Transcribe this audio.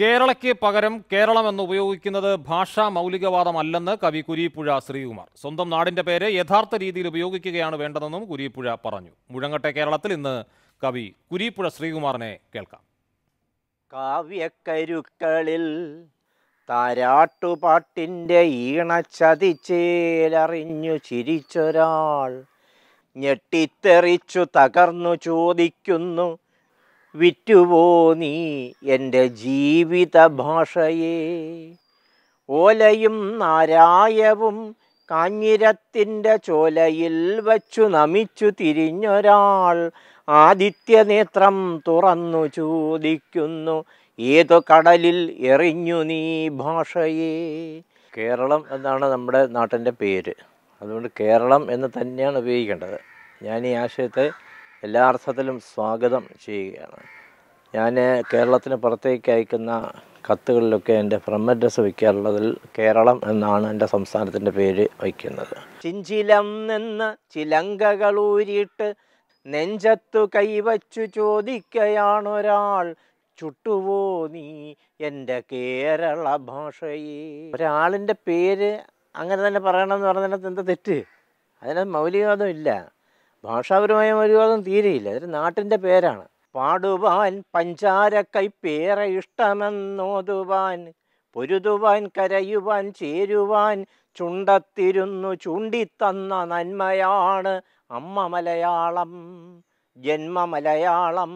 കേരളയ്ക്ക് പകരം കേരളം എന്ന് ഉപയോഗിക്കുന്നത് ഭാഷാ മൗലികവാദമല്ലെന്ന് കവി കുരിപ്പുഴ ശ്രീകുമാർ സ്വന്തം നാടിന്റെ പേര് യഥാർത്ഥ രീതിയിൽ ഉപയോഗിക്കുകയാണ് വേണ്ടതെന്നും കുരിപ്പുഴ പറഞ്ഞു മുഴങ്ങട്ടെ കേരളത്തിൽ ഇന്ന് കവി കുരിപ്പുഴ ശ്രീകുമാറിനെ കേൾക്കാം കാവ്യക്കരുക്കളിൽ താരാട്ടുപാട്ടിൻ്റെ ഈണച്ചതിച്ചേലറിഞ്ഞു ചിരിച്ചൊരാൾ ഞെട്ടിത്തെറിച്ചു തകർന്നു ചോദിക്കുന്നു വിറ്റുവോ നീ എൻ്റെ ജീവിത ഭാഷയെ ഓലയും നാരായവും കാഞ്ഞിരത്തിൻ്റെ ചോലയിൽ വച്ചു നമിച്ചു തിരിഞ്ഞൊരാൾ ആദിത്യനേത്രം തുറന്നു ചോദിക്കുന്നു ഏതു കടലിൽ എറിഞ്ഞു നീ ഭാഷയെ കേരളം എന്നാണ് നമ്മുടെ നാട്ടിൻ്റെ പേര് അതുകൊണ്ട് കേരളം എന്ന് തന്നെയാണ് ഉപയോഗിക്കേണ്ടത് ഞാൻ ഈ ആശയത്തെ എല്ലാ അർത്ഥത്തിലും സ്വാഗതം ചെയ്യുകയാണ് ഞാൻ കേരളത്തിന് പുറത്തേക്ക് അയക്കുന്ന കത്തുകളിലൊക്കെ എൻ്റെ ഫ്രം അഡ്രസ്സ് വയ്ക്കാറുള്ളതിൽ കേരളം എന്നാണ് എൻ്റെ സംസ്ഥാനത്തിൻ്റെ പേര് വയ്ക്കുന്നത് ചിഞ്ചിലം നിന്ന് ഊരിയിട്ട് നെഞ്ചത്തു കൈവച്ചു ചോദിക്കയാണൊരാൾ ചുട്ടുവോ നീ എൻ്റെ കേരള ഭാഷയെ ഒരാളിൻ്റെ പേര് അങ്ങനെ തന്നെ പറയണമെന്ന് പറഞ്ഞതിനകത്ത് എന്താ തെറ്റ് അതിനകത്ത് മൗലികവാദം ഇല്ല ഭാഷാപരമായ മര്യാദം തീരെയില്ല അതൊരു നാട്ടിൻ്റെ പേരാണ് പാടുവാൻ പഞ്ചാര കൈപ്പേറ ഇഷ്ടമെന്നോതുവാൻ പൊരുതുവാൻ കരയുവാൻ ചേരുവാൻ ചുണ്ടത്തിരുന്നു ചൂണ്ടിത്തന്ന നന്മയാണ് അമ്മ മലയാളം ജന്മ മലയാളം